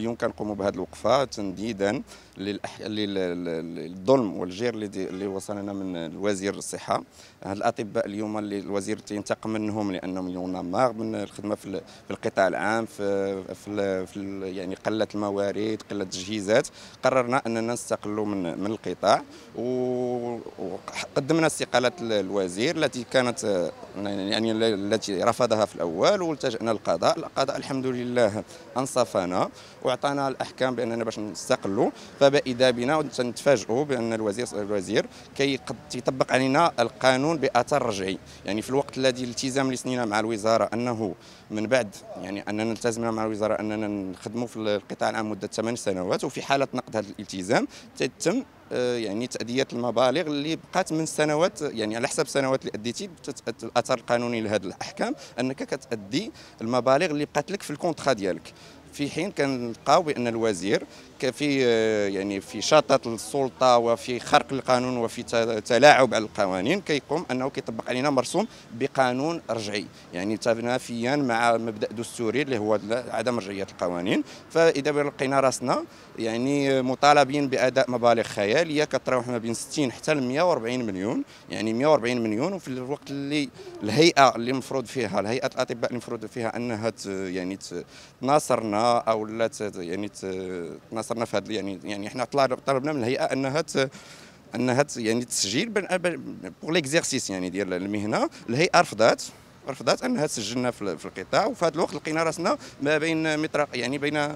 اليوم كنقوموا بهذه الوقفه تنديدا للظلم والجير اللي وصلنا من وزير الصحه هاد الاطباء اليوم اللي الوزير تينتقم منهم لانهم اليوم ماغ من الخدمه في القطاع العام في, في, في يعني قله الموارد قله التجهيزات قررنا اننا نستقلوا من من القطاع وقدمنا استقاله الوزير التي كانت يعني التي رفضها في الاول والتجانا للقضاء القضاء الحمد لله انصفنا وعطانا الاحكام باننا باش نستقلوا فباذا بنا سنتفاجئوا بان الوزير الوزير كي يطبق علينا القانون باثر رجعي يعني في الوقت الذي التزام لسنينا مع الوزاره انه من بعد يعني اننا التزمنا مع الوزاره اننا نخدموا في القطاع العام مده 8 سنوات وفي حاله نقد هذا الالتزام تتم آه، يعني تاديه المبالغ اللي بقات من سنوات يعني على حسب السنوات اللي اديتي الاثر القانوني لهذه الاحكام انك كتادي المبالغ اللي بقات لك في الكونترا ديالك في حين كنلقاو بان الوزير كفي آه، يعني في شطط السلطه وفي خرق القانون وفي تلاعب على القوانين كيقوم انه كيطبق علينا مرسوم بقانون رجعي يعني تنافيا مع مبدا دستوري اللي هو عدم رجعيه القوانين فاذا لقينا راسنا يعني مطالبين باداء مبالغ خياليه كتراوح ما بين 60 حتى ل 140 مليون يعني 140 مليون وفي الوقت اللي الهيئه اللي مفروض فيها الهيئه الاطباء اللي مفروض فيها انها يعني تناصرنا او لا يعني تناصرنا في هذا يعني يعني حنا طلبنا من الهيئه انها انها يعني تسجيل بوغ ليكزيرسيس يعني ديال المهنه الهيئه رفضات رفضت انها تسجلنا في القطاع وفي هذا الوقت لقينا راسنا ما بين مطرق يعني بين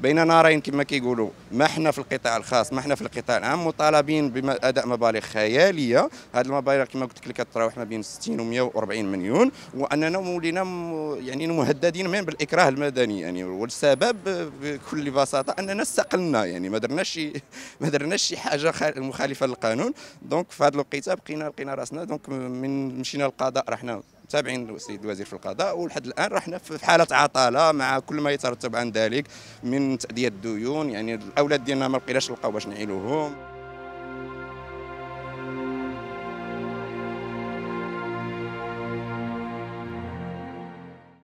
بين نارين كما كيقولوا ما حنا في القطاع الخاص ما حنا في القطاع العام مطالبين باداء مبالغ خياليه هذه المبالغ كما قلت لك كتراوح ما بين 60 و 140 مليون واننا ولينا يعني مهددين من بالاكراه المدني يعني والسبب بكل بساطه اننا استقلنا يعني ما درناش ما درناش شي حاجه مخالفه للقانون دونك في هذا الوقيته بقينا لقينا راسنا دونك من مشينا للقضاء رحنا تابعين السيد الوزير في القضاء ولحد الان رحنا في حاله عطاله مع كل ما يترتب عن ذلك من تاديه الديون يعني الاولاد ديالنا ما لقيناش نلقاو باش نعيلوهم